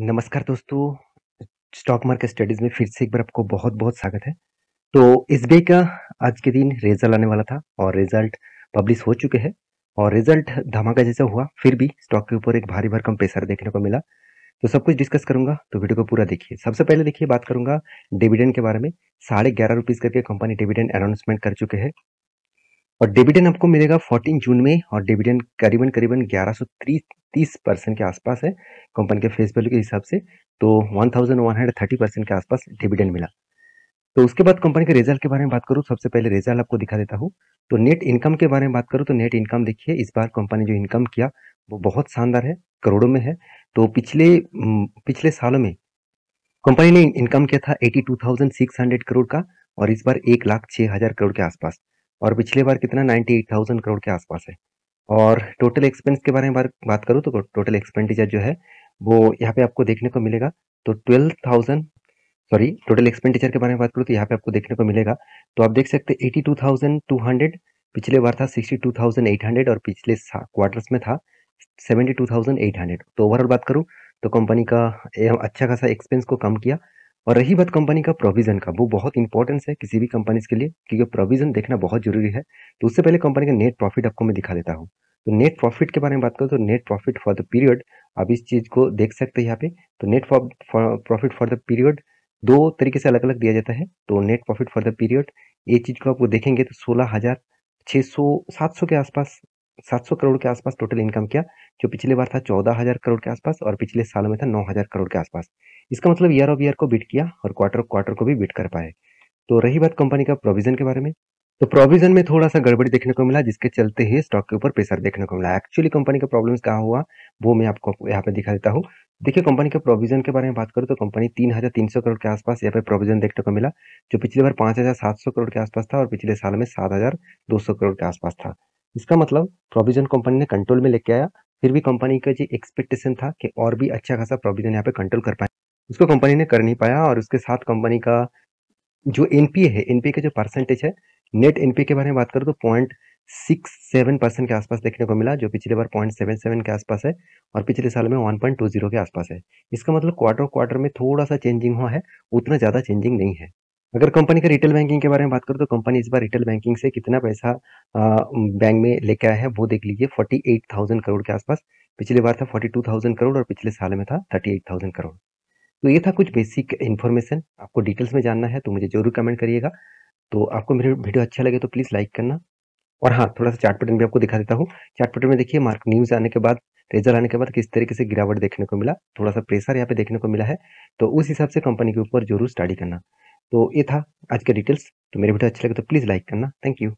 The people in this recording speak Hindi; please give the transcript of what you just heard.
नमस्कार दोस्तों स्टॉक मार्केट स्टडीज़ में फिर से एक बार आपको बहुत बहुत स्वागत है तो एस का आज के दिन रिजल्ट आने वाला था और रिजल्ट पब्लिश हो चुके हैं और रिजल्ट धमाका जैसा हुआ फिर भी स्टॉक के ऊपर एक भारी भरकम प्रेसर देखने को मिला तो सब कुछ डिस्कस करूंगा तो वीडियो को पूरा देखिए सबसे पहले देखिए बात करूंगा डिविडेंड के बारे में साढ़े ग्यारह रुपीज़ करके कंपनी डिविडेंड अनाउंसमेंट कर चुके हैं और डिविडेंड आपको मिलेगा 14 जून में और डिविडेंड करीबन करीबन 1130 परसेंट के आसपास है कंपनी के फेस वैल्यू के हिसाब से तो 1130 परसेंट के आसपास डिविडेंड मिला तो उसके बाद कंपनी के रिजल्ट के बारे में बात करूँ सबसे पहले रिजल्ट आपको दिखा देता हूँ तो नेट इनकम के बारे में बात करूँ तो नेट इनकम देखिए इस बार कंपनी जो इनकम किया वो बहुत शानदार है करोड़ों में है तो पिछले पिछले सालों में कंपनी ने इनकम किया था एटी करोड़ का और इस बार एक लाख छः हज़ार करोड़ के आसपास और पिछले बार कितना नाइन्टी एट थाउजेंड करोड़ के आसपास है और टोटल एक्सपेंस के बारे में बात करूँ तो टोटल एक्सपेंडिचर जो है वो यहाँ पे आपको देखने को मिलेगा तो twelve thousand sorry total expenditure के बारे में बात करूँ तो यहाँ पे आपको देखने को मिलेगा तो आप देख सकते eighty two thousand two hundred पिछले बार था sixty two thousand eight hundred और पिछले क्वार्टर्स में था seventy two thousand eight hundred तो ओवरऑल बात करूँ तो कंपनी का अच्छा खासा एक्सपेंस को कम किया और रही बात कंपनी का प्रोविजन का वो बहुत इंपॉर्टेंस है किसी भी कंपनी के लिए क्योंकि प्रोविजन देखना बहुत जरूरी है तो उससे पहले कंपनी का नेट प्रॉफिट आपको मैं दिखा देता हूँ तो नेट प्रॉफिट के बारे में बात करूँ तो net profit for the period आप इस चीज़ को देख सकते हैं यहाँ पे तो net profit for the period दो तरीके से अलग अलग दिया जाता है तो net profit for the period ये चीज़ को आपको देखेंगे तो सोलह हज़ार छह सौ सात सौ के आसपास सात सौ करोड़ के आसपास टोटल इनकम किया जो पिछले बार था चौदह हजार करोड़ के आसपास और पिछले साल में था नौ हजार करोड़ के आसपास इसका मतलब ईयर ऑफ ईयर को बीट किया और क्वार्टर ऑफ क्वार्टर को भी बीट कर पाए तो रही बात कंपनी का प्रोविजन के बारे में तो प्रोविजन में थोड़ा सा गड़बड़ी देखने को मिला जिसके चलते ही स्टॉक के ऊपर प्रेशर देखने को मिला एक्चुअली कंपनी का प्रॉब्लम कहा हुआ वो मैं आपको यहाँ पे दिखा देता हूँ देखिए कंपनी के प्रोविजन के बारे में बात करूँ तो कंपनी तीन हज़ार तीन सौ करोड़ के आसपास यहाँ पे प्रोविजन देखने को मिला जो पिछले बार पांच हज़ार सात सौ करोड़ के आसपास था और पिछले साल में सात हज़ार दो सौ करोड़ के आसपास था इसका मतलब प्रोविजन कंपनी ने कंट्रोल में लेके आया फिर भी कंपनी का जो एक्सपेक्टेशन था कि और भी अच्छा खासा प्रोविजन यहाँ पे कंट्रोल कर पाए उसको कंपनी ने कर नहीं पाया और उसके साथ कंपनी का जो एनपीए है एनपीए का जो परसेंटेज है नेट एनपीए के बारे में बात करें तो पॉइंट सिक्स सेवन परसेंट के आसपास देखने को मिला जो पिछले बार पॉइंट सेवन सेवन के आसपास है और पिछले साल में वन पॉइंट टू जीरो के आसपास है इसका मतलब क्वार्टर क्वार्टर में थोड़ा सा चेंजिंग हुआ है उतना ज़्यादा चेंजिंग नहीं है अगर कंपनी का रिटेल बैंकिंग के बारे में बात करूँ तो कंपनी इस बार रिटेल बैंकिंग से कितना पैसा बैंक में लेके आया है वो देख लीजिए फोर्टी एट थाउजेंड करोड़ के आसपास पिछले बार था फोर्टी थाउजेंड करोड़ और पिछले साल में था थर्टी एट थाउजेंड करोड़ तो ये था कुछ बेसिक इन्फॉर्मेशन आपको डिटेल्स में जानना है तो मुझे जरूर कमेंट करिएगा तो आपको मेरे वीडियो अच्छा लगे तो प्लीज़ लाइक करना और हाँ थोड़ा सा चार्ट पैटर्न भी आपको दिखा देता हूँ चार्ट पैटर्न में देखिए मार्क न्यूज़ आने के बाद रिजल्ट आने के बाद किस तरीके से गिरावट देखने को मिला थोड़ा सा प्रेशर यहाँ पे देखने को मिला है तो उस हिसाब से कंपनी के ऊपर जरूर स्टडी करना तो ये था आज का डिटेल्स तो मेरे वीडियो अच्छा लगे तो प्लीज़ लाइक करना थैंक यू